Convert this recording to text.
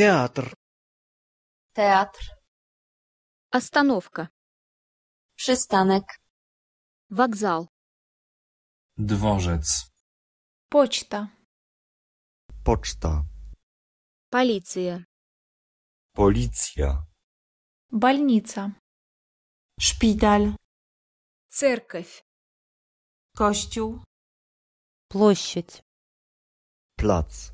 Театр. Театр. Остановка. Przystanek. Вокзал. дворец, Почта. Почта. Полиция. Полиция. Больница. Шпиталь. Церковь. Костюм. Площадь. Плац.